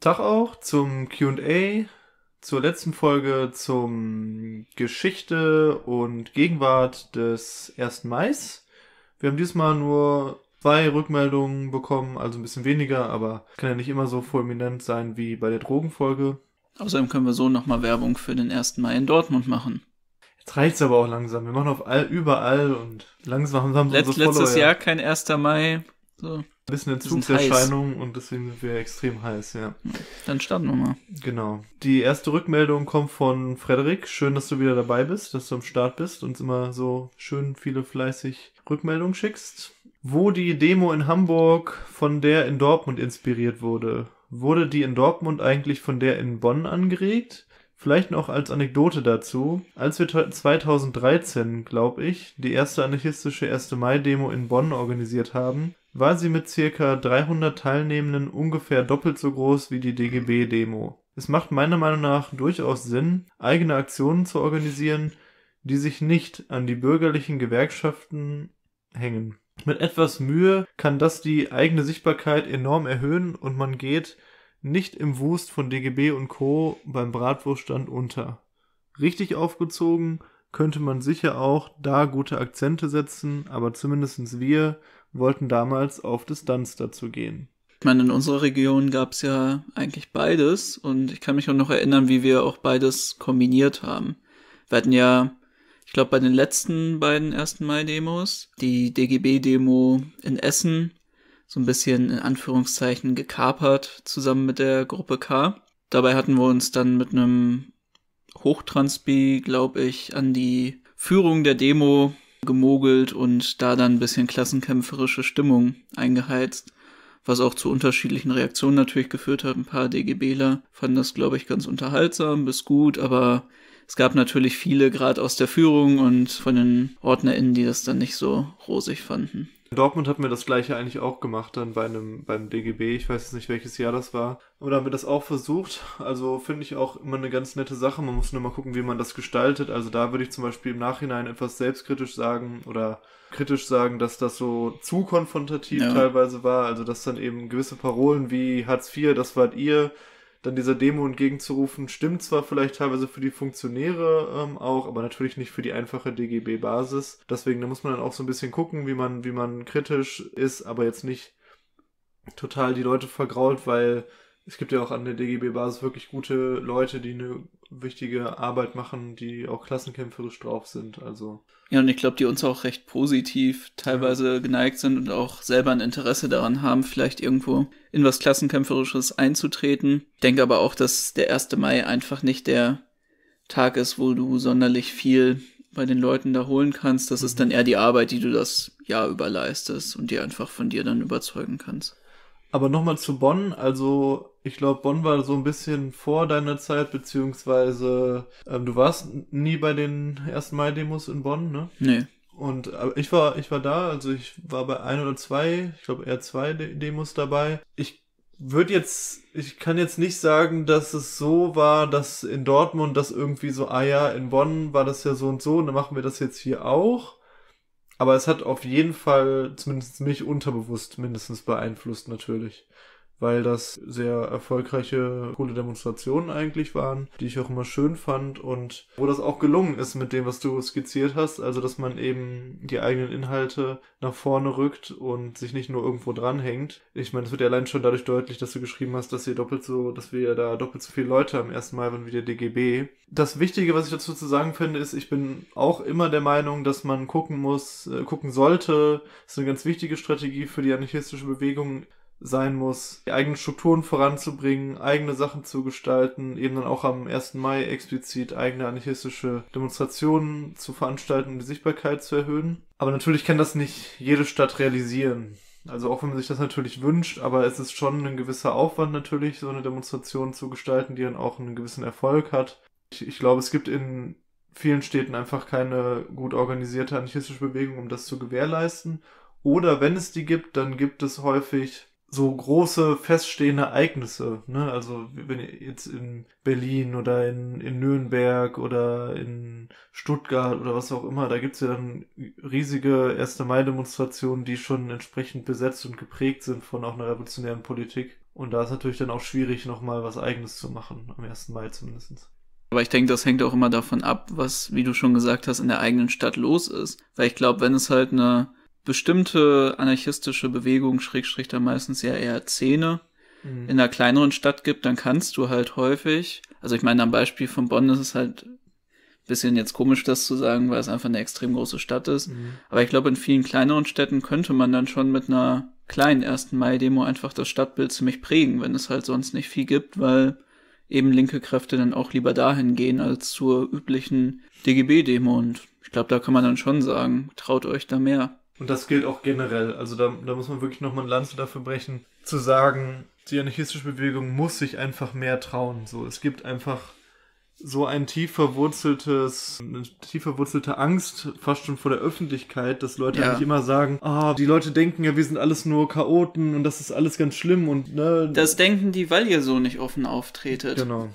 Tag auch zum QA, zur letzten Folge zum Geschichte und Gegenwart des 1. Mai. Wir haben diesmal nur zwei Rückmeldungen bekommen, also ein bisschen weniger, aber kann ja nicht immer so fulminant sein wie bei der Drogenfolge. Außerdem können wir so nochmal Werbung für den 1. Mai in Dortmund machen. Jetzt reicht es aber auch langsam. Wir machen auf all, überall und langsam haben wir Letzt, Letztes Follower. Jahr kein 1. Mai, so. Das ist eine Zugserscheinung und deswegen sind wir extrem heiß, ja. Dann starten wir mal. Genau. Die erste Rückmeldung kommt von Frederik. Schön, dass du wieder dabei bist, dass du am Start bist und immer so schön viele fleißig Rückmeldungen schickst. Wo die Demo in Hamburg von der in Dortmund inspiriert wurde. Wurde die in Dortmund eigentlich von der in Bonn angeregt? Vielleicht noch als Anekdote dazu. Als wir 2013, glaube ich, die erste anarchistische 1. Mai-Demo in Bonn organisiert haben, war sie mit circa 300 Teilnehmenden ungefähr doppelt so groß wie die DGB-Demo. Es macht meiner Meinung nach durchaus Sinn, eigene Aktionen zu organisieren, die sich nicht an die bürgerlichen Gewerkschaften hängen. Mit etwas Mühe kann das die eigene Sichtbarkeit enorm erhöhen und man geht nicht im Wust von DGB und Co. beim Bratwurststand unter. Richtig aufgezogen könnte man sicher auch da gute Akzente setzen, aber zumindestens wir wollten damals auf Distanz dazu gehen. Ich meine, in unserer Region gab es ja eigentlich beides und ich kann mich auch noch erinnern, wie wir auch beides kombiniert haben. Wir hatten ja, ich glaube, bei den letzten beiden 1. Mai-Demos die DGB-Demo in Essen so ein bisschen in Anführungszeichen gekapert zusammen mit der Gruppe K. Dabei hatten wir uns dann mit einem Hochtransbi, glaube ich, an die Führung der Demo gemogelt und da dann ein bisschen klassenkämpferische Stimmung eingeheizt, was auch zu unterschiedlichen Reaktionen natürlich geführt hat. Ein paar DGBler fanden das, glaube ich, ganz unterhaltsam bis gut, aber es gab natürlich viele, gerade aus der Führung und von den OrdnerInnen, die das dann nicht so rosig fanden. Dortmund hat mir das gleiche eigentlich auch gemacht dann bei einem, beim DGB, ich weiß jetzt nicht welches Jahr das war. Aber da haben wir das auch versucht. Also finde ich auch immer eine ganz nette Sache. Man muss nur mal gucken, wie man das gestaltet. Also da würde ich zum Beispiel im Nachhinein etwas selbstkritisch sagen oder kritisch sagen, dass das so zu konfrontativ ja. teilweise war. Also dass dann eben gewisse Parolen wie Hartz IV, das wart ihr, dann dieser Demo entgegenzurufen, stimmt zwar vielleicht teilweise für die Funktionäre ähm, auch, aber natürlich nicht für die einfache DGB-Basis. Deswegen, da muss man dann auch so ein bisschen gucken, wie man, wie man kritisch ist, aber jetzt nicht total die Leute vergrault, weil es gibt ja auch an der DGB-Basis wirklich gute Leute, die eine wichtige Arbeit machen, die auch klassenkämpferisch drauf sind. Also. Ja, und ich glaube, die uns auch recht positiv teilweise geneigt sind und auch selber ein Interesse daran haben, vielleicht irgendwo in was Klassenkämpferisches einzutreten. Ich denke aber auch, dass der 1. Mai einfach nicht der Tag ist, wo du sonderlich viel bei den Leuten da holen kannst. Das mhm. ist dann eher die Arbeit, die du das Jahr über leistest und die einfach von dir dann überzeugen kannst. Aber nochmal zu Bonn, also ich glaube, Bonn war so ein bisschen vor deiner Zeit, beziehungsweise ähm, du warst nie bei den ersten Mai-Demos in Bonn, ne? Nee. Und aber äh, ich war, ich war da, also ich war bei ein oder zwei, ich glaube eher zwei De Demos dabei. Ich würde jetzt, ich kann jetzt nicht sagen, dass es so war, dass in Dortmund das irgendwie so, ah ja, in Bonn war das ja so und so, und dann machen wir das jetzt hier auch. Aber es hat auf jeden Fall zumindest mich unterbewusst mindestens beeinflusst, natürlich weil das sehr erfolgreiche, coole Demonstrationen eigentlich waren, die ich auch immer schön fand und wo das auch gelungen ist mit dem, was du skizziert hast, also dass man eben die eigenen Inhalte nach vorne rückt und sich nicht nur irgendwo dranhängt. Ich meine, es wird ja allein schon dadurch deutlich, dass du geschrieben hast, dass wir doppelt so, dass wir da doppelt so viele Leute am ersten Mal waren wie der DGB. Das Wichtige, was ich dazu zu sagen finde, ist, ich bin auch immer der Meinung, dass man gucken muss, äh, gucken sollte, das ist eine ganz wichtige Strategie für die anarchistische Bewegung, sein muss, die eigenen Strukturen voranzubringen, eigene Sachen zu gestalten, eben dann auch am 1. Mai explizit eigene anarchistische Demonstrationen zu veranstalten, um die Sichtbarkeit zu erhöhen. Aber natürlich kann das nicht jede Stadt realisieren. Also auch wenn man sich das natürlich wünscht, aber es ist schon ein gewisser Aufwand natürlich, so eine Demonstration zu gestalten, die dann auch einen gewissen Erfolg hat. Ich, ich glaube, es gibt in vielen Städten einfach keine gut organisierte anarchistische Bewegung, um das zu gewährleisten. Oder wenn es die gibt, dann gibt es häufig so große feststehende Ereignisse, ne? Also wenn jetzt in Berlin oder in, in Nürnberg oder in Stuttgart oder was auch immer, da gibt's ja dann riesige 1. Mai-Demonstrationen, die schon entsprechend besetzt und geprägt sind von auch einer revolutionären Politik. Und da ist natürlich dann auch schwierig, nochmal was Eigenes zu machen, am 1. Mai zumindest. Aber ich denke, das hängt auch immer davon ab, was, wie du schon gesagt hast, in der eigenen Stadt los ist. Weil ich glaube, wenn es halt eine bestimmte anarchistische Bewegungen, Schrägstrich dann meistens ja eher Szene, mhm. in einer kleineren Stadt gibt, dann kannst du halt häufig, also ich meine, am Beispiel von Bonn ist es halt ein bisschen jetzt komisch, das zu sagen, weil es einfach eine extrem große Stadt ist. Mhm. Aber ich glaube, in vielen kleineren Städten könnte man dann schon mit einer kleinen 1. Mai-Demo einfach das Stadtbild ziemlich prägen, wenn es halt sonst nicht viel gibt, weil eben linke Kräfte dann auch lieber dahin gehen als zur üblichen DGB-Demo. Und ich glaube, da kann man dann schon sagen, traut euch da mehr. Und das gilt auch generell. Also da, da muss man wirklich nochmal eine Lanze dafür brechen, zu sagen, die anarchistische Bewegung muss sich einfach mehr trauen. So, es gibt einfach so ein tief verwurzeltes, eine tief verwurzelte Angst, fast schon vor der Öffentlichkeit, dass Leute ja. nicht immer sagen, ah, die Leute denken ja, wir sind alles nur Chaoten und das ist alles ganz schlimm und ne. Das denken die, weil ihr so nicht offen auftretet. Genau.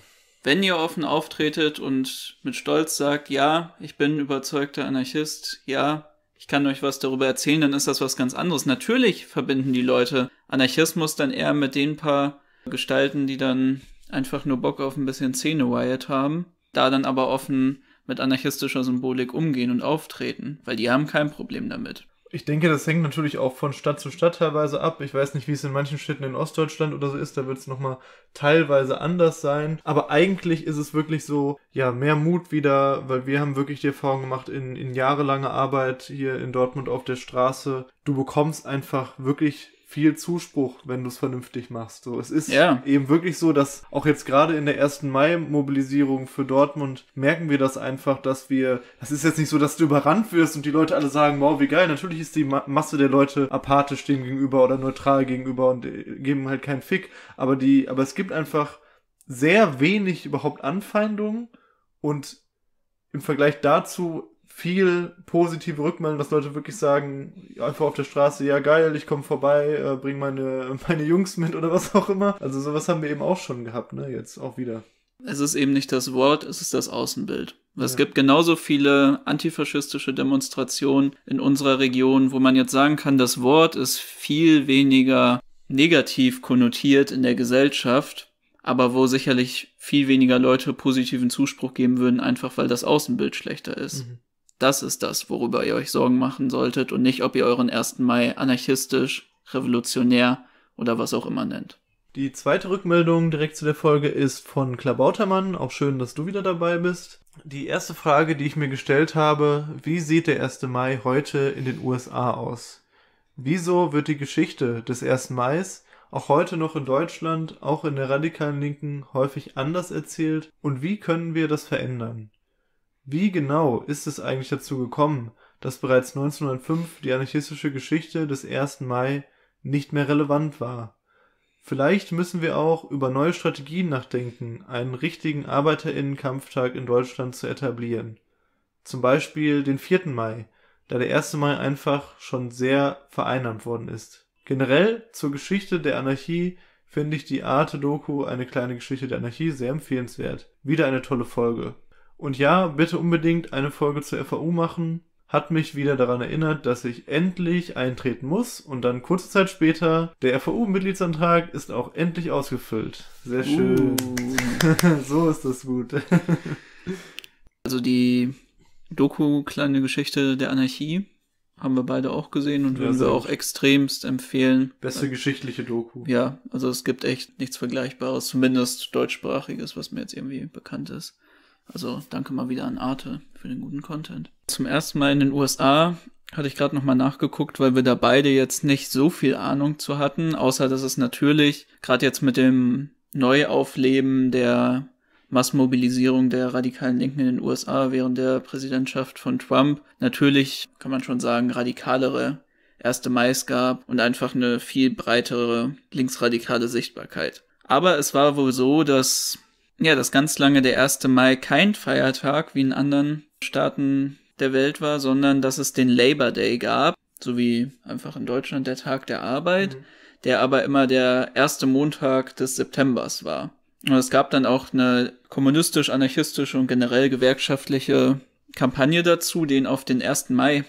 Wenn ihr offen auftretet und mit Stolz sagt, ja, ich bin überzeugter Anarchist, ja, ich kann euch was darüber erzählen, dann ist das was ganz anderes. Natürlich verbinden die Leute Anarchismus dann eher mit den paar Gestalten, die dann einfach nur Bock auf ein bisschen szene Wired haben, da dann aber offen mit anarchistischer Symbolik umgehen und auftreten, weil die haben kein Problem damit ich denke, das hängt natürlich auch von Stadt zu Stadt teilweise ab. Ich weiß nicht, wie es in manchen Städten in Ostdeutschland oder so ist. Da wird es nochmal teilweise anders sein. Aber eigentlich ist es wirklich so, ja, mehr Mut wieder, weil wir haben wirklich die Erfahrung gemacht in, in jahrelanger Arbeit hier in Dortmund auf der Straße. Du bekommst einfach wirklich viel Zuspruch, wenn du es vernünftig machst. So, es ist ja. eben wirklich so, dass auch jetzt gerade in der ersten Mai-Mobilisierung für Dortmund merken wir das einfach, dass wir, das ist jetzt nicht so, dass du überrannt wirst und die Leute alle sagen, wow, wie geil. Natürlich ist die Ma Masse der Leute apathisch dem gegenüber oder neutral gegenüber und äh, geben halt keinen Fick. Aber die, aber es gibt einfach sehr wenig überhaupt Anfeindungen und im Vergleich dazu viel positive Rückmeldung, dass Leute wirklich sagen, einfach auf der Straße, ja geil, ich komme vorbei, äh, bring meine, meine Jungs mit oder was auch immer. Also sowas haben wir eben auch schon gehabt, ne, jetzt auch wieder. Es ist eben nicht das Wort, es ist das Außenbild. Ja. Es gibt genauso viele antifaschistische Demonstrationen in unserer Region, wo man jetzt sagen kann, das Wort ist viel weniger negativ konnotiert in der Gesellschaft, aber wo sicherlich viel weniger Leute positiven Zuspruch geben würden, einfach weil das Außenbild schlechter ist. Mhm. Das ist das, worüber ihr euch Sorgen machen solltet und nicht, ob ihr euren 1. Mai anarchistisch, revolutionär oder was auch immer nennt. Die zweite Rückmeldung direkt zu der Folge ist von Klabautermann. Auch schön, dass du wieder dabei bist. Die erste Frage, die ich mir gestellt habe, wie sieht der 1. Mai heute in den USA aus? Wieso wird die Geschichte des 1. Mai auch heute noch in Deutschland, auch in der radikalen Linken, häufig anders erzählt? Und wie können wir das verändern? Wie genau ist es eigentlich dazu gekommen, dass bereits 1905 die anarchistische Geschichte des 1. Mai nicht mehr relevant war? Vielleicht müssen wir auch über neue Strategien nachdenken, einen richtigen Arbeiterinnenkampftag in Deutschland zu etablieren. Zum Beispiel den 4. Mai, da der 1. Mai einfach schon sehr vereinnahmt worden ist. Generell zur Geschichte der Anarchie finde ich die Arte-Doku Eine kleine Geschichte der Anarchie sehr empfehlenswert. Wieder eine tolle Folge. Und ja, bitte unbedingt eine Folge zur FAU machen. Hat mich wieder daran erinnert, dass ich endlich eintreten muss und dann kurze Zeit später, der FAU-Mitgliedsantrag ist auch endlich ausgefüllt. Sehr schön. Uh. so ist das gut. also die Doku Kleine Geschichte der Anarchie haben wir beide auch gesehen und ja, würden wir auch extremst empfehlen. Beste geschichtliche Doku. Ja, also es gibt echt nichts Vergleichbares, zumindest deutschsprachiges, was mir jetzt irgendwie bekannt ist. Also danke mal wieder an Arte für den guten Content. Zum ersten Mal in den USA hatte ich gerade nochmal nachgeguckt, weil wir da beide jetzt nicht so viel Ahnung zu hatten, außer dass es natürlich gerade jetzt mit dem Neuaufleben der Massenmobilisierung der radikalen Linken in den USA während der Präsidentschaft von Trump natürlich, kann man schon sagen, radikalere erste Mais gab und einfach eine viel breitere linksradikale Sichtbarkeit. Aber es war wohl so, dass ja, dass ganz lange der 1. Mai kein Feiertag wie in anderen Staaten der Welt war, sondern dass es den Labor Day gab, so wie einfach in Deutschland der Tag der Arbeit, mhm. der aber immer der erste Montag des Septembers war. Und es gab dann auch eine kommunistisch-anarchistische und generell gewerkschaftliche Kampagne dazu, den auf den 1. Mai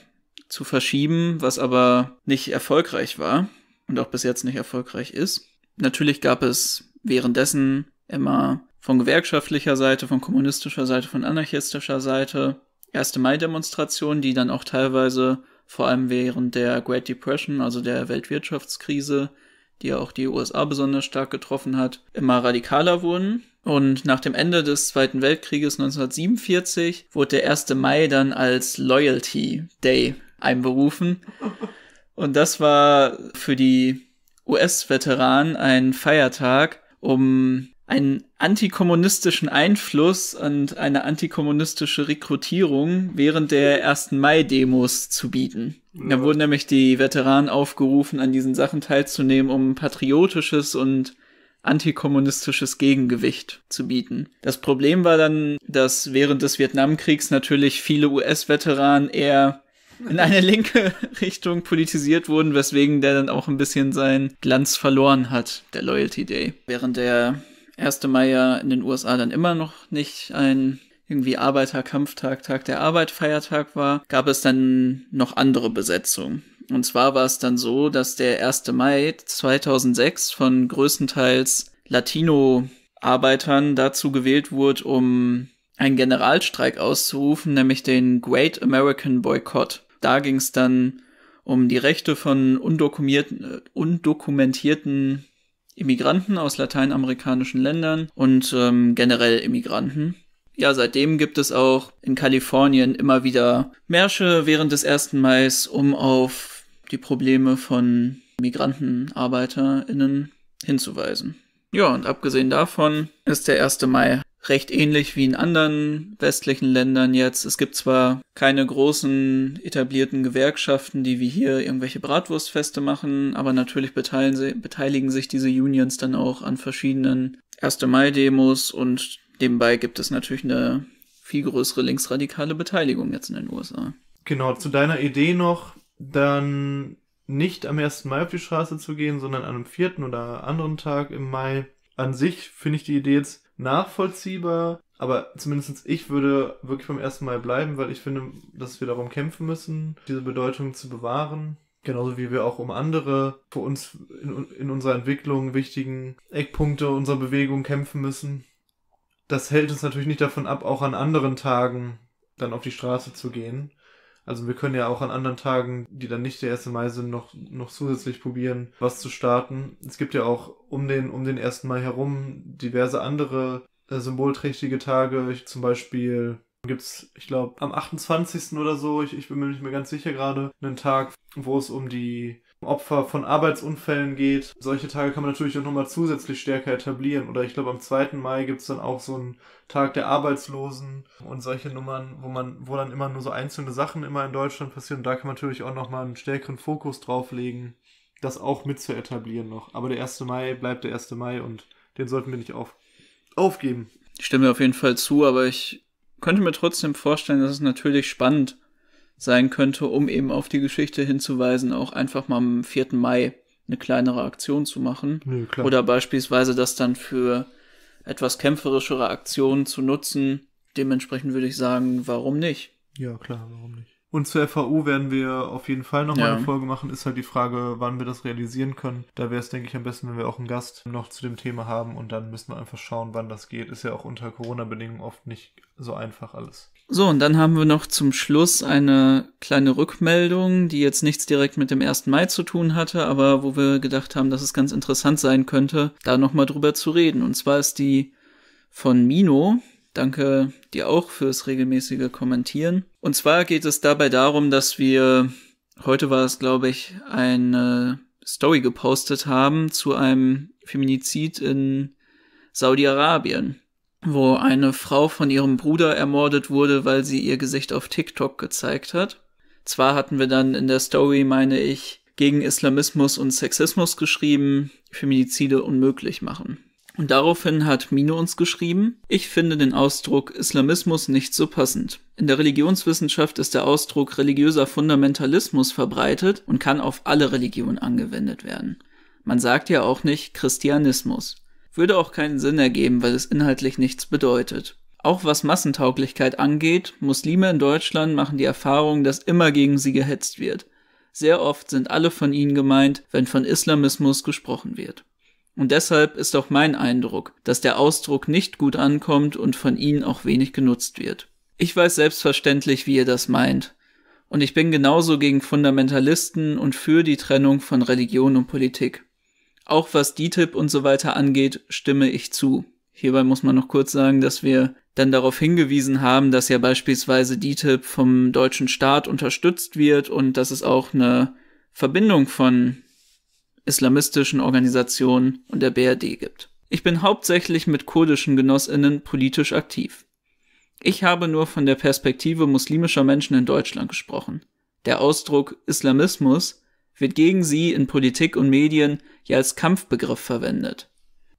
zu verschieben, was aber nicht erfolgreich war und auch bis jetzt nicht erfolgreich ist. Natürlich gab es währenddessen immer von gewerkschaftlicher Seite, von kommunistischer Seite, von anarchistischer Seite. Erste Mai-Demonstrationen, die dann auch teilweise vor allem während der Great Depression, also der Weltwirtschaftskrise, die ja auch die USA besonders stark getroffen hat, immer radikaler wurden. Und nach dem Ende des Zweiten Weltkrieges 1947 wurde der 1. Mai dann als Loyalty Day einberufen. Und das war für die US-Veteranen ein Feiertag, um einen antikommunistischen Einfluss und eine antikommunistische Rekrutierung während der 1. Mai-Demos zu bieten. Ja. Da wurden nämlich die Veteranen aufgerufen, an diesen Sachen teilzunehmen, um patriotisches und antikommunistisches Gegengewicht zu bieten. Das Problem war dann, dass während des Vietnamkriegs natürlich viele US-Veteranen eher in eine linke Richtung politisiert wurden, weswegen der dann auch ein bisschen seinen Glanz verloren hat, der Loyalty Day. Während der 1. Mai ja in den USA dann immer noch nicht ein irgendwie Arbeiterkampftag, Tag der Arbeit, Feiertag war, gab es dann noch andere Besetzungen. Und zwar war es dann so, dass der 1. Mai 2006 von größtenteils Latino-Arbeitern dazu gewählt wurde, um einen Generalstreik auszurufen, nämlich den Great American Boycott. Da ging es dann um die Rechte von undokumentierten, undokumentierten Immigranten aus lateinamerikanischen Ländern und ähm, generell Immigranten. Ja, seitdem gibt es auch in Kalifornien immer wieder Märsche während des ersten Mai, um auf die Probleme von MigrantenarbeiterInnen hinzuweisen. Ja, und abgesehen davon ist der erste Mai recht ähnlich wie in anderen westlichen Ländern jetzt. Es gibt zwar keine großen etablierten Gewerkschaften, die wie hier irgendwelche Bratwurstfeste machen, aber natürlich beteiligen sich diese Unions dann auch an verschiedenen 1. Mai-Demos und nebenbei gibt es natürlich eine viel größere linksradikale Beteiligung jetzt in den USA. Genau, zu deiner Idee noch, dann nicht am 1. Mai auf die Straße zu gehen, sondern an einem vierten oder anderen Tag im Mai. An sich finde ich die Idee jetzt nachvollziehbar, aber zumindest ich würde wirklich beim ersten Mal bleiben, weil ich finde, dass wir darum kämpfen müssen, diese Bedeutung zu bewahren. Genauso wie wir auch um andere für uns in, in unserer Entwicklung wichtigen Eckpunkte unserer Bewegung kämpfen müssen. Das hält uns natürlich nicht davon ab, auch an anderen Tagen dann auf die Straße zu gehen. Also wir können ja auch an anderen Tagen, die dann nicht der 1. Mai sind, noch, noch zusätzlich probieren, was zu starten. Es gibt ja auch um den, um den 1. Mai herum diverse andere äh, symbolträchtige Tage. Ich, zum Beispiel gibt's, ich glaube, am 28. oder so, ich, ich bin mir nicht mehr ganz sicher gerade, einen Tag, wo es um die Opfer von Arbeitsunfällen geht. Solche Tage kann man natürlich auch nochmal zusätzlich stärker etablieren. Oder ich glaube, am 2. Mai gibt es dann auch so einen Tag der Arbeitslosen und solche Nummern, wo man, wo dann immer nur so einzelne Sachen immer in Deutschland passieren. Und da kann man natürlich auch nochmal einen stärkeren Fokus drauflegen, das auch mit zu etablieren noch. Aber der 1. Mai bleibt der 1. Mai und den sollten wir nicht auf, aufgeben. Ich stimme auf jeden Fall zu, aber ich könnte mir trotzdem vorstellen, dass es natürlich spannend ist sein könnte, um eben auf die Geschichte hinzuweisen, auch einfach mal am 4. Mai eine kleinere Aktion zu machen. Ja, Oder beispielsweise das dann für etwas kämpferischere Aktionen zu nutzen. Dementsprechend würde ich sagen, warum nicht? Ja, klar, warum nicht? Und zur FAU werden wir auf jeden Fall nochmal ja. eine Folge machen. Ist halt die Frage, wann wir das realisieren können. Da wäre es, denke ich, am besten, wenn wir auch einen Gast noch zu dem Thema haben. Und dann müssen wir einfach schauen, wann das geht. Ist ja auch unter Corona-Bedingungen oft nicht so einfach alles. So, und dann haben wir noch zum Schluss eine kleine Rückmeldung, die jetzt nichts direkt mit dem 1. Mai zu tun hatte, aber wo wir gedacht haben, dass es ganz interessant sein könnte, da nochmal drüber zu reden. Und zwar ist die von Mino, Danke dir auch fürs regelmäßige Kommentieren. Und zwar geht es dabei darum, dass wir, heute war es glaube ich, eine Story gepostet haben zu einem Feminizid in Saudi-Arabien, wo eine Frau von ihrem Bruder ermordet wurde, weil sie ihr Gesicht auf TikTok gezeigt hat. Zwar hatten wir dann in der Story, meine ich, gegen Islamismus und Sexismus geschrieben, Feminizide unmöglich machen. Und daraufhin hat Mino uns geschrieben, ich finde den Ausdruck Islamismus nicht so passend. In der Religionswissenschaft ist der Ausdruck religiöser Fundamentalismus verbreitet und kann auf alle Religionen angewendet werden. Man sagt ja auch nicht Christianismus. Würde auch keinen Sinn ergeben, weil es inhaltlich nichts bedeutet. Auch was Massentauglichkeit angeht, Muslime in Deutschland machen die Erfahrung, dass immer gegen sie gehetzt wird. Sehr oft sind alle von ihnen gemeint, wenn von Islamismus gesprochen wird. Und deshalb ist auch mein Eindruck, dass der Ausdruck nicht gut ankommt und von ihnen auch wenig genutzt wird. Ich weiß selbstverständlich, wie ihr das meint. Und ich bin genauso gegen Fundamentalisten und für die Trennung von Religion und Politik. Auch was DTIP und so weiter angeht, stimme ich zu. Hierbei muss man noch kurz sagen, dass wir dann darauf hingewiesen haben, dass ja beispielsweise DTIP vom deutschen Staat unterstützt wird und dass es auch eine Verbindung von islamistischen Organisationen und der BRD gibt. Ich bin hauptsächlich mit kurdischen Genossinnen politisch aktiv. Ich habe nur von der Perspektive muslimischer Menschen in Deutschland gesprochen. Der Ausdruck Islamismus wird gegen sie in Politik und Medien ja als Kampfbegriff verwendet.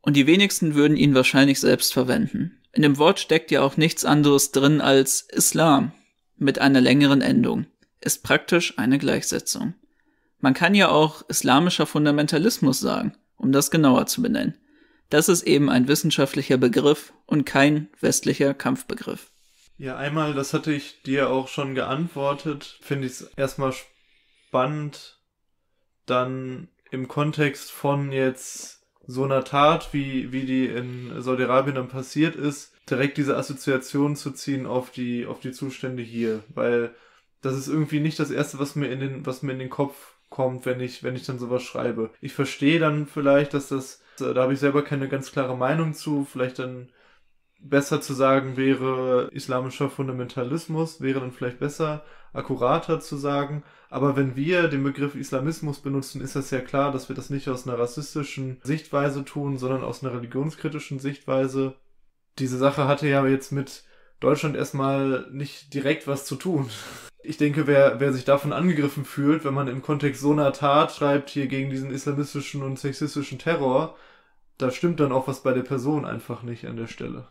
Und die wenigsten würden ihn wahrscheinlich selbst verwenden. In dem Wort steckt ja auch nichts anderes drin als Islam mit einer längeren Endung. Ist praktisch eine Gleichsetzung. Man kann ja auch islamischer Fundamentalismus sagen, um das genauer zu benennen. Das ist eben ein wissenschaftlicher Begriff und kein westlicher Kampfbegriff. Ja, einmal, das hatte ich dir auch schon geantwortet, finde ich es erstmal spannend, dann im Kontext von jetzt so einer Tat, wie, wie die in Saudi-Arabien dann passiert ist, direkt diese Assoziation zu ziehen auf die, auf die Zustände hier, weil das ist irgendwie nicht das erste, was mir in den, was mir in den Kopf kommt, wenn ich, wenn ich dann sowas schreibe. Ich verstehe dann vielleicht, dass das, äh, da habe ich selber keine ganz klare Meinung zu, vielleicht dann besser zu sagen wäre, islamischer Fundamentalismus wäre dann vielleicht besser, akkurater zu sagen. Aber wenn wir den Begriff Islamismus benutzen, ist das ja klar, dass wir das nicht aus einer rassistischen Sichtweise tun, sondern aus einer religionskritischen Sichtweise. Diese Sache hatte ja jetzt mit Deutschland erstmal nicht direkt was zu tun. ich denke, wer, wer sich davon angegriffen fühlt, wenn man im Kontext so einer Tat schreibt, hier gegen diesen islamistischen und sexistischen Terror, da stimmt dann auch was bei der Person einfach nicht an der Stelle.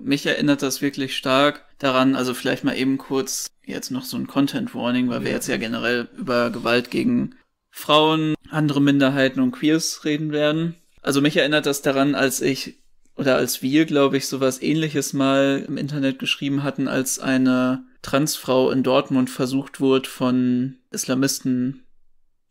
Mich erinnert das wirklich stark daran, also vielleicht mal eben kurz jetzt noch so ein Content Warning, weil ja. wir jetzt ja generell über Gewalt gegen Frauen, andere Minderheiten und Queers reden werden. Also mich erinnert das daran, als ich oder als wir, glaube ich, sowas ähnliches mal im Internet geschrieben hatten, als eine Transfrau in Dortmund versucht wurde, von Islamisten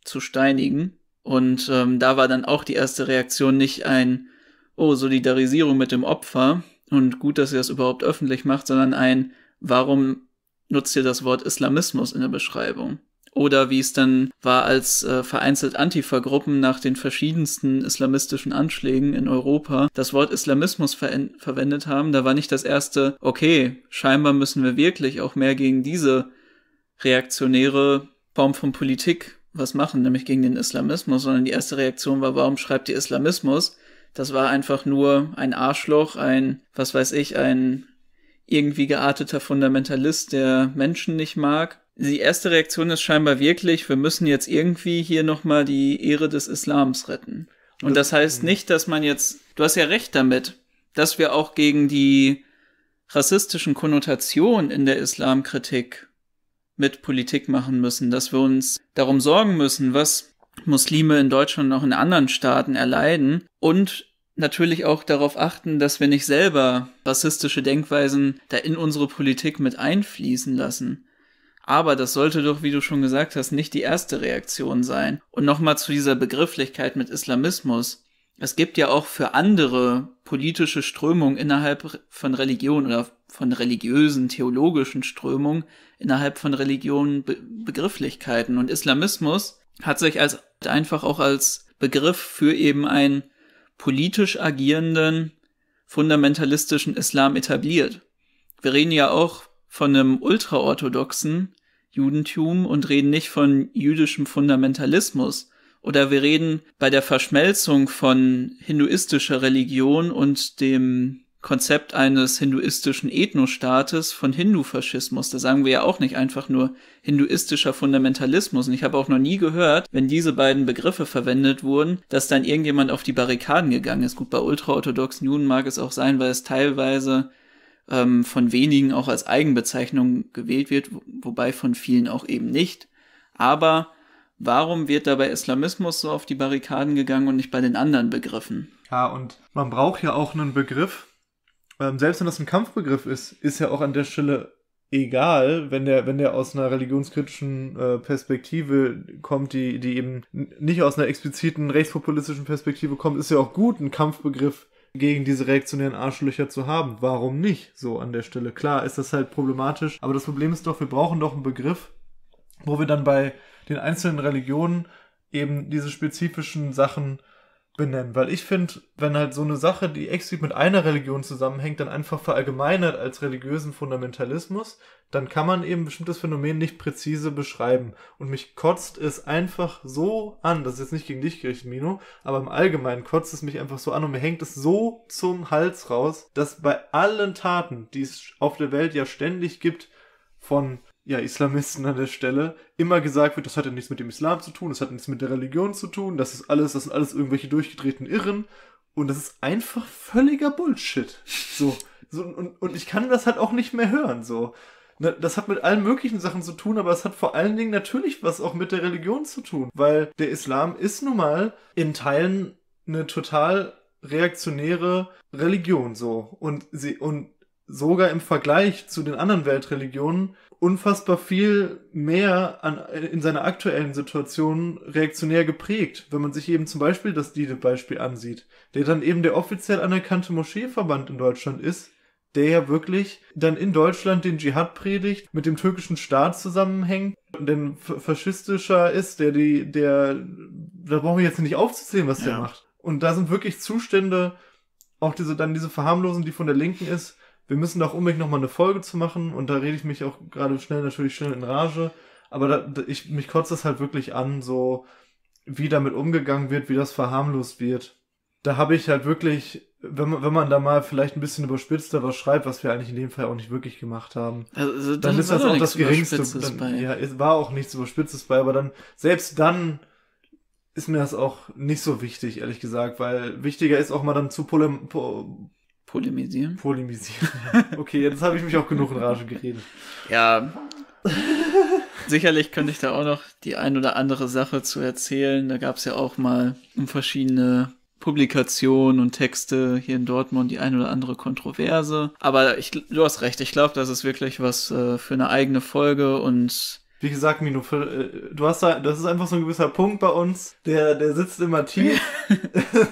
zu steinigen. Und ähm, da war dann auch die erste Reaktion nicht ein, oh, Solidarisierung mit dem Opfer und gut, dass ihr das überhaupt öffentlich macht, sondern ein, warum nutzt ihr das Wort Islamismus in der Beschreibung? Oder wie es dann war, als äh, vereinzelt Antifa-Gruppen nach den verschiedensten islamistischen Anschlägen in Europa das Wort Islamismus ver verwendet haben, da war nicht das erste, okay, scheinbar müssen wir wirklich auch mehr gegen diese reaktionäre Form von Politik was machen, nämlich gegen den Islamismus, sondern die erste Reaktion war, warum schreibt ihr Islamismus? Das war einfach nur ein Arschloch, ein, was weiß ich, ein irgendwie gearteter Fundamentalist, der Menschen nicht mag die erste Reaktion ist scheinbar wirklich, wir müssen jetzt irgendwie hier nochmal die Ehre des Islams retten. Und das heißt mhm. nicht, dass man jetzt, du hast ja recht damit, dass wir auch gegen die rassistischen Konnotationen in der Islamkritik mit Politik machen müssen, dass wir uns darum sorgen müssen, was Muslime in Deutschland und auch in anderen Staaten erleiden und natürlich auch darauf achten, dass wir nicht selber rassistische Denkweisen da in unsere Politik mit einfließen lassen. Aber das sollte doch, wie du schon gesagt hast, nicht die erste Reaktion sein. Und nochmal zu dieser Begrifflichkeit mit Islamismus. Es gibt ja auch für andere politische Strömungen innerhalb von Religion oder von religiösen, theologischen Strömungen innerhalb von Religionen Be Begrifflichkeiten. Und Islamismus hat sich als einfach auch als Begriff für eben einen politisch agierenden, fundamentalistischen Islam etabliert. Wir reden ja auch von einem ultraorthodoxen Judentum und reden nicht von jüdischem Fundamentalismus. Oder wir reden bei der Verschmelzung von hinduistischer Religion und dem Konzept eines hinduistischen Ethnostaates von Hindu-Faschismus. Da sagen wir ja auch nicht einfach nur hinduistischer Fundamentalismus. Und ich habe auch noch nie gehört, wenn diese beiden Begriffe verwendet wurden, dass dann irgendjemand auf die Barrikaden gegangen ist. Gut, bei ultraorthodoxen Juden mag es auch sein, weil es teilweise ähm, von wenigen auch als Eigenbezeichnung gewählt wird, wobei von vielen auch eben nicht. Aber warum wird dabei Islamismus so auf die Barrikaden gegangen und nicht bei den anderen Begriffen? Ja, und man braucht ja auch einen Begriff. Ähm, selbst wenn das ein Kampfbegriff ist, ist ja auch an der Stelle egal, wenn der, wenn der aus einer religionskritischen äh, Perspektive kommt, die, die eben nicht aus einer expliziten rechtspopulistischen Perspektive kommt, ist ja auch gut, ein Kampfbegriff gegen diese reaktionären Arschlöcher zu haben. Warum nicht? So an der Stelle. Klar, ist das halt problematisch, aber das Problem ist doch, wir brauchen doch einen Begriff, wo wir dann bei den einzelnen Religionen eben diese spezifischen Sachen benennen, weil ich finde, wenn halt so eine Sache, die explizit mit einer Religion zusammenhängt, dann einfach verallgemeinert als religiösen Fundamentalismus, dann kann man eben bestimmtes Phänomen nicht präzise beschreiben. Und mich kotzt es einfach so an, das ist jetzt nicht gegen dich gerichtet, Mino, aber im Allgemeinen kotzt es mich einfach so an und mir hängt es so zum Hals raus, dass bei allen Taten, die es auf der Welt ja ständig gibt, von ja, Islamisten an der Stelle immer gesagt wird, das hat ja nichts mit dem Islam zu tun, das hat nichts mit der Religion zu tun, das ist alles, das sind alles irgendwelche durchgedrehten Irren und das ist einfach völliger Bullshit. So, so und, und ich kann das halt auch nicht mehr hören, so. Ne, das hat mit allen möglichen Sachen zu tun, aber es hat vor allen Dingen natürlich was auch mit der Religion zu tun, weil der Islam ist nun mal in Teilen eine total reaktionäre Religion so und sie und sogar im Vergleich zu den anderen Weltreligionen unfassbar viel mehr an, in seiner aktuellen Situation reaktionär geprägt, wenn man sich eben zum Beispiel das dide beispiel ansieht, der dann eben der offiziell anerkannte Moscheeverband in Deutschland ist, der ja wirklich dann in Deutschland den Dschihad predigt, mit dem türkischen Staat zusammenhängt, denn faschistischer ist, der die, der, da brauchen wir jetzt nicht aufzuzählen, was ja. der macht. Und da sind wirklich Zustände, auch diese, dann diese Verharmlosen, die von der Linken ist, wir müssen doch unbedingt nochmal eine Folge zu machen und da rede ich mich auch gerade schnell, natürlich schnell in Rage. Aber da, da, ich, mich kotzt das halt wirklich an, so wie damit umgegangen wird, wie das verharmlost wird. Da habe ich halt wirklich, wenn man, wenn man da mal vielleicht ein bisschen überspitzter was schreibt, was wir eigentlich in dem Fall auch nicht wirklich gemacht haben, also, also dann ist das auch das Geringste. Dann, bei. Ja, es war auch nichts Überspitztes bei, aber dann, selbst dann ist mir das auch nicht so wichtig, ehrlich gesagt, weil wichtiger ist auch mal dann zu polem, po Polemisieren? Polemisieren. Okay, jetzt habe ich mich auch genug in Rage geredet. Ja. Sicherlich könnte ich da auch noch die ein oder andere Sache zu erzählen. Da gab es ja auch mal um verschiedene Publikationen und Texte hier in Dortmund die ein oder andere Kontroverse. Aber ich, du hast recht, ich glaube, das ist wirklich was äh, für eine eigene Folge und wie gesagt, Mino, äh, du hast da, das ist einfach so ein gewisser Punkt bei uns, der, der sitzt immer tief.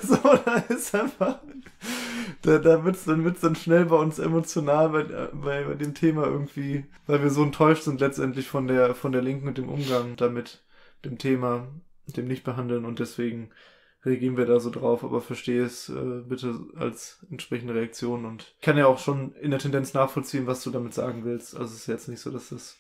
so, da ist einfach, da, da wird's dann, wird's dann schnell bei uns emotional bei, bei, bei dem Thema irgendwie, weil wir so enttäuscht sind letztendlich von der, von der Linken und dem Umgang damit, dem Thema, dem Nichtbehandeln und deswegen reagieren wir da so drauf, aber verstehe es äh, bitte als entsprechende Reaktion und kann ja auch schon in der Tendenz nachvollziehen, was du damit sagen willst. Also es ist jetzt nicht so, dass das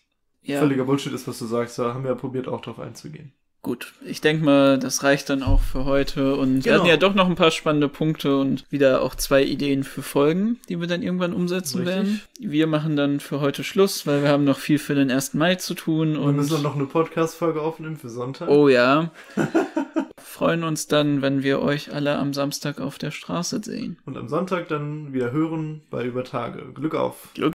ja. völliger Bullshit ist, was du sagst. Da haben wir ja probiert, auch drauf einzugehen. Gut, ich denke mal, das reicht dann auch für heute. Und genau. wir hatten genau. ja doch noch ein paar spannende Punkte und wieder auch zwei Ideen für Folgen, die wir dann irgendwann umsetzen Richtig. werden. Wir machen dann für heute Schluss, weil wir haben noch viel für den 1. Mai zu tun. Und wir müssen noch eine Podcast-Folge aufnehmen für Sonntag. Oh ja. freuen uns dann, wenn wir euch alle am Samstag auf der Straße sehen. Und am Sonntag dann wieder hören bei Über Tage. Glück auf. Glück